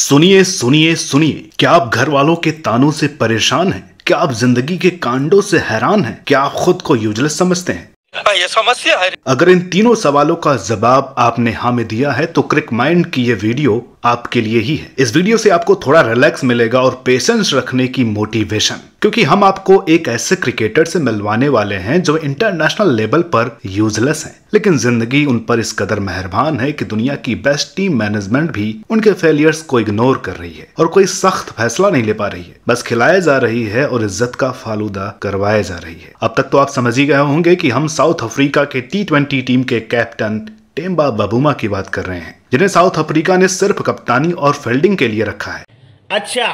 सुनिए सुनिए सुनिए क्या आप घर वालों के तानों से परेशान हैं क्या आप जिंदगी के कांडों से हैरान हैं क्या आप खुद को यूजलेस समझते हैं हाँ, ये समस्या है अगर इन तीनों सवालों का जवाब आपने हाँ में दिया है तो क्रिक माइंड की ये वीडियो आपके लिए ही है इस वीडियो से आपको थोड़ा रिलैक्स मिलेगा और पेशेंस रखने की मोटिवेशन क्योंकि हम आपको एक ऐसे क्रिकेटर से मिलवाने वाले हैं जो इंटरनेशनल लेवल पर यूजलेस हैं लेकिन जिंदगी उन पर इस कदर मेहरबान है कि दुनिया की बेस्ट टीम मैनेजमेंट भी उनके फेलियर्स को इग्नोर कर रही है और कोई सख्त फैसला नहीं ले पा रही है बस खिलाया जा रही है और इज्जत का फालूदा करवाया जा रही है अब तक तो आप समझ ही गए होंगे कि हम साउथ अफ्रीका के टी ट्वेंटी टीम के कैप्टन टेम्बा बबूमा की बात कर रहे हैं जिन्हें साउथ अफ्रीका ने सिर्फ कप्तानी और फील्डिंग के लिए रखा है अच्छा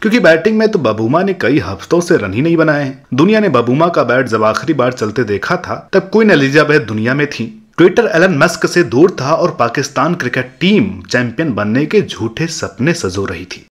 क्योंकि बैटिंग में तो बबूमा ने कई हफ्तों से रन ही नहीं बनाए हैं दुनिया ने बबूमा का बैट जब आखिरी बार चलते देखा था तब क्वीन एलिजाबेथ दुनिया में थी ट्विटर एलन मस्क से दूर था और पाकिस्तान क्रिकेट टीम चैंपियन बनने के झूठे सपने सजो रही थी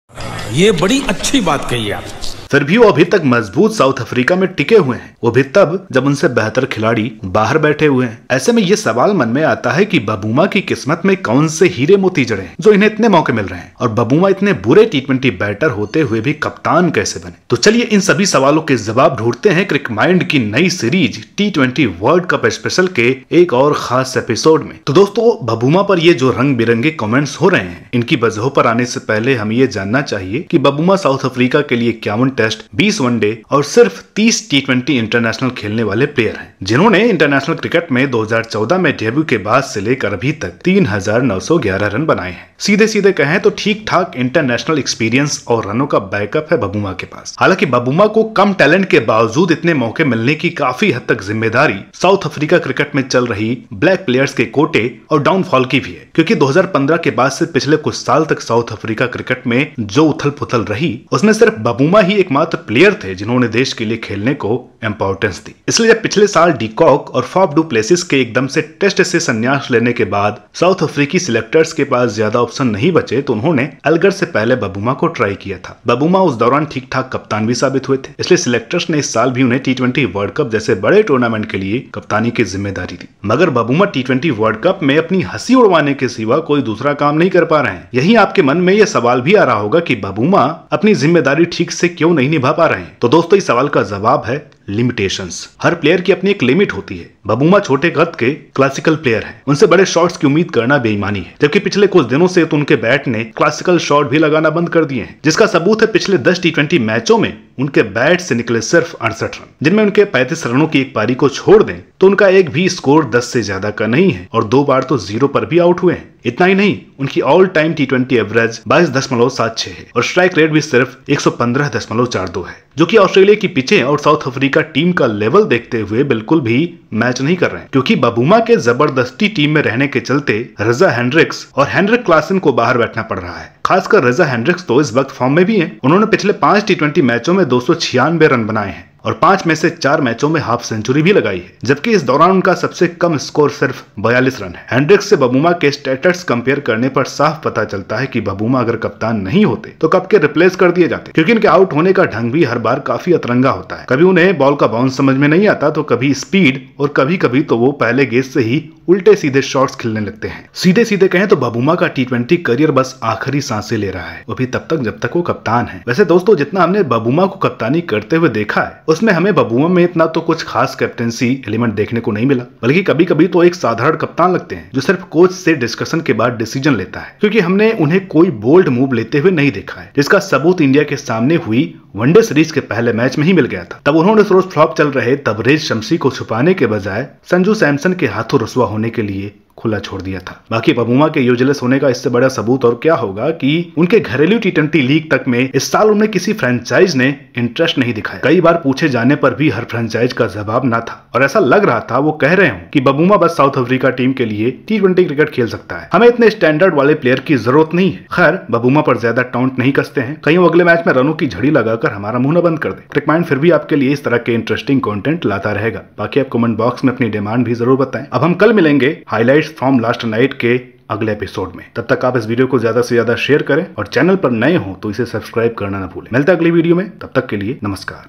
ये बड़ी अच्छी बात कही आपने फिर भी वो अभी तक मजबूत साउथ अफ्रीका में टिके हुए हैं वो भी तब जब उनसे बेहतर खिलाड़ी बाहर बैठे हुए हैं ऐसे में ये सवाल मन में आता है कि बबूमा की किस्मत में कौन से हीरे मोती जड़े हैं जो इन्हें इतने मौके मिल रहे हैं और बबूमा इतने बुरे टी ट्वेंटी बैटर होते हुए भी कप्तान कैसे बने तो चलिए इन सभी सवालों के जवाब ढूंढते हैं क्रिक माइंड की नई series T twenty World Cup special के एक और खास एपिसोड में तो दोस्तों बबूमा पर ये जो रंग बिरंगे कॉमेंट्स हो रहे हैं इनकी वजहों पर आने से पहले हमें ये जानना चाहिए की बबूमा साउथ अफ्रीका के लिए क्या टेस्ट 20 वनडे और सिर्फ 30 टी ट्वेंटी इंटरनेशनल खेलने वाले प्लेयर हैं जिन्होंने इंटरनेशनल क्रिकेट में 2014 में डेब्यू के बाद से लेकर अभी तक 3,911 रन बनाए हैं सीधे सीधे कहें तो ठीक ठाक इंटरनेशनल एक्सपीरियंस और रनों का बैकअप है बबुमा के पास हालांकि बबुमा को कम टैलेंट के बावजूद इतने मौके मिलने की काफी हद तक जिम्मेदारी साउथ अफ्रीका क्रिकेट में चल रही ब्लैक प्लेयर्स के कोटे और डाउनफॉल की भी है क्योंकि 2015 के बाद से पिछले कुछ साल तक साउथ अफ्रीका क्रिकेट में जो उथल पुथल रही उसमें सिर्फ बबुमा ही एक एकमात्र प्लेयर थे जिन्होंने देश के लिए खेलने को इम्पोर्टेंस दी इसलिए जब पिछले साल डीकॉक और फॉप डू प्लेसिस के एकदम से टेस्ट से संन्यास लेने के बाद साउथ अफ्रीकी सिलेक्टर्स के पास ज्यादा ऑप्शन नहीं बचे तो उन्होंने अलगर से पहले बबूमा को ट्राई किया था बबूमा उस दौरान ठीक ठाक कप्तान भी साबित हुए थे इसलिए सिलेक्टर्स ने इस साल भी उन्हें टी वर्ल्ड कप जैसे बड़े टूर्नामेंट के लिए कप्तानी की जिम्मेदारी दी मगर बबूमा टी वर्ल्ड कप में अपनी हंसी उड़वाने के सिवा कोई दूसरा काम नहीं कर पा रहे हैं यही आपके मन में यह सवाल भी आ रहा होगा की बबूमा अपनी जिम्मेदारी ठीक से क्यों नहीं नहीं निभा पा रहे हैं तो दोस्तों इस सवाल का जवाब है लिमिटेशंस हर प्लेयर की अपनी एक लिमिट होती है बबूमा छोटे कद के क्लासिकल प्लेयर हैं उनसे बड़े शॉट्स की उम्मीद करना बेईमानी है जबकि पिछले कुछ दिनों से तो उनके बैट ने क्लासिकल शॉट भी लगाना बंद कर दिए हैं जिसका सबूत है पिछले 10 टी मैचों में उनके बैट से निकले सिर्फ अड़सठ रन जिनमें उनके 35 रनों की एक पारी को छोड़ दें तो उनका एक भी स्कोर दस से ज्यादा का नहीं है और दो बार तो जीरो पर भी आउट हुए हैं इतना ही नहीं उनकी all time T twenty average बाईस दशमलव सात छह है और स्ट्राइक रेट भी सिर्फ एक सौ पंद्रह दशमलव चार दो है जो कि ऑस्ट्रेलिया की पिछे और साउथ अफ्रीका टीम का लेवल देखते हुए बिल्कुल भी मैच नहीं कर रहे हैं क्योंकि बबूमा के जबरदस्ती टीम में रहने के चलते रजा हेनड्रिक्स और हेनरिक क्लासन को बाहर बैठना पड़ रहा है खासकर रजा हैंड्रिक्स तो इस वक्त फॉर्म में भी है उन्होंने पिछले पांच टी मैचों में दो रन बनाए हैं और पांच में से चार मैचों में हाफ सेंचुरी भी लगाई है जबकि इस दौरान उनका सबसे कम स्कोर सिर्फ बयालीस रन है हैंड्रिक्स से बबूमा के स्टेटस कंपेयर करने पर साफ पता चलता है कि बबूमा अगर कप्तान नहीं होते तो कप के रिप्लेस कर दिए जाते क्योंकि इनके आउट होने का ढंग भी हर बार काफी अतरंगा होता है कभी उन्हें बॉल का बाउंस समझ में नहीं आता तो कभी स्पीड और कभी कभी तो वो पहले गेज से ही उल्टे सीधे शॉट्स खेलने लगते हैं सीधे सीधे कहें तो बबूमा का टी करियर बस आखिरी सांसें ले रहा है वो भी तब तक जब तक वो कप्तान है वैसे दोस्तों जितना हमने बबूमा को कप्तानी करते हुए देखा है उसमें हमें बबुआ में इतना तो कुछ खास कैप्टनसी एलिमेंट देखने को नहीं मिला बल्कि कभी कभी तो एक साधारण कप्तान लगते हैं जो सिर्फ कोच से डिस्कशन के बाद डिसीजन लेता है क्योंकि हमने उन्हें कोई बोल्ड मूव लेते हुए नहीं देखा है जिसका सबूत इंडिया के सामने हुई वनडे सीरीज के पहले मैच में ही मिल गया था तब उन्होंने फ्लॉप चल रहे तबरेज शमसी को छुपाने के बजाय संजू सैमसन के हाथों रसुआ होने के लिए खुला छोड़ दिया था बाकी बबुमा के यूजलेस होने का इससे बड़ा सबूत और क्या होगा कि उनके घरेलू टी ट्वेंटी लीग तक में इस साल उनमें किसी फ्रेंचाइज ने इंटरेस्ट नहीं दिखाया कई बार पूछे जाने पर भी हर फ्रेंचाइज का जवाब ना था और ऐसा लग रहा था वो कह रहे हो कि बबुमा बस साउथ अफ्रीका टीम के लिए टी ट्वेंटी क्रिकेट खेल सकता है हमें इतने स्टैंडर्ड वाले प्लेयर की जरूरत नहीं है खैर बबुमा पर ज्यादा टाउंट नहीं कसते हैं कहीं अगले मैच में रनों की झड़ी लगाकर हमारा मुंह न बंद कर दे रिकमेंड फिर भी आपके लिए इस तरह के इंटरेस्टिंग कॉन्टेंट लाता रहेगा बाकी आप कमेंट बॉक्स में अपनी डिमांड भी जरूर बताएं अब हम कल मिलेंगे हाईलाइट फ्रॉम लास्ट नाइट के अगले एपिसोड में तब तक आप इस वीडियो को ज्यादा से ज्यादा शेयर करें और चैनल पर नए हो तो इसे सब्सक्राइब करना ना भूलें मिलता अगली वीडियो में तब तक के लिए नमस्कार